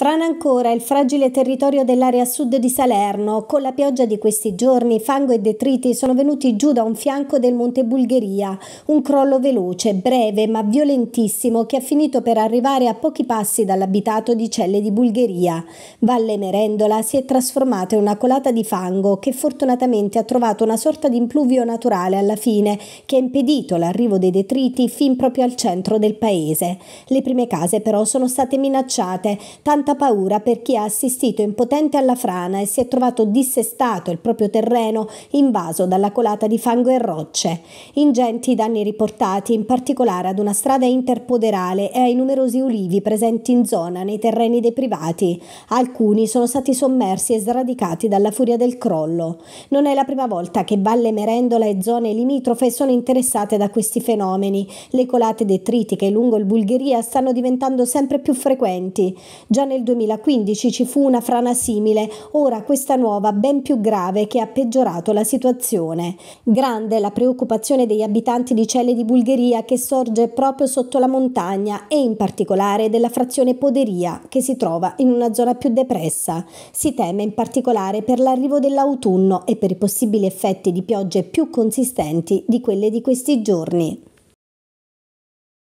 Frana ancora il fragile territorio dell'area sud di Salerno. Con la pioggia di questi giorni fango e detriti sono venuti giù da un fianco del Monte Bulgheria. Un crollo veloce, breve ma violentissimo che ha finito per arrivare a pochi passi dall'abitato di Celle di Bulgheria. Valle Merendola si è trasformata in una colata di fango che fortunatamente ha trovato una sorta di impluvio naturale alla fine che ha impedito l'arrivo dei detriti fin proprio al centro del paese. Le prime case però sono state minacciate, tanto tanta paura per chi ha assistito impotente alla frana e si è trovato dissestato il proprio terreno invaso dalla colata di fango e rocce. Ingenti danni riportati in particolare ad una strada interpoderale e ai numerosi ulivi presenti in zona nei terreni deprivati. Alcuni sono stati sommersi e sradicati dalla furia del crollo. Non è la prima volta che Valle Merendola e zone limitrofe sono interessate da questi fenomeni. Le colate detritiche lungo il Bulgheria stanno diventando sempre più frequenti. Già nel nel 2015 ci fu una frana simile, ora questa nuova ben più grave che ha peggiorato la situazione. Grande la preoccupazione degli abitanti di Celle di Bulgaria che sorge proprio sotto la montagna e in particolare della frazione Poderia che si trova in una zona più depressa. Si teme in particolare per l'arrivo dell'autunno e per i possibili effetti di piogge più consistenti di quelle di questi giorni.